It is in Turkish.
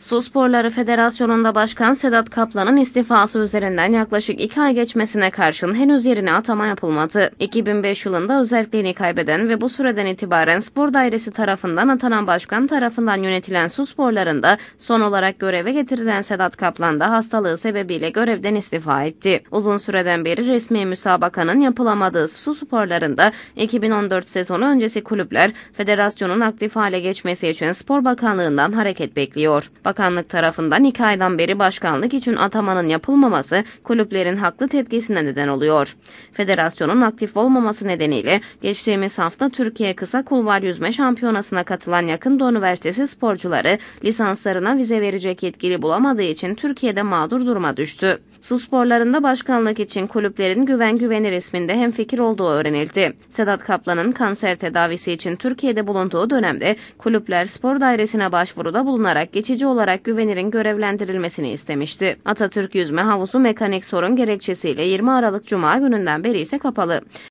Su Sporları Federasyonu'nda Başkan Sedat Kaplan'ın istifası üzerinden yaklaşık 2 ay geçmesine karşın henüz yerine atama yapılmadı. 2005 yılında özelliğini kaybeden ve bu süreden itibaren spor dairesi tarafından atanan başkan tarafından yönetilen su sporlarında son olarak göreve getirilen Sedat Kaplan da hastalığı sebebiyle görevden istifa etti. Uzun süreden beri resmi müsabakanın yapılamadığı su sporlarında 2014 sezonu öncesi kulüpler federasyonun aktif hale geçmesi için Spor Bakanlığı'ndan hareket bekliyor. Bakanlık tarafından iki aydan beri başkanlık için atamanın yapılmaması kulüplerin haklı tepkisine neden oluyor. Federasyonun aktif olmaması nedeniyle geçtiğimiz hafta Türkiye Kısa Kulvar Yüzme Şampiyonası'na katılan Yakın Doğu Üniversitesi sporcuları lisanslarına vize verecek yetkili bulamadığı için Türkiye'de mağdur duruma düştü. Su sporlarında başkanlık için kulüplerin güven güveni resminde hemfikir olduğu öğrenildi. Sedat Kaplan'ın kanser tedavisi için Türkiye'de bulunduğu dönemde kulüpler spor dairesine başvuruda bulunarak geçici olarak olarak Güvenir'in görevlendirilmesini istemişti. Atatürk Yüzme Havuzu mekanik sorun gerekçesiyle 20 Aralık Cuma gününden beri ise kapalı.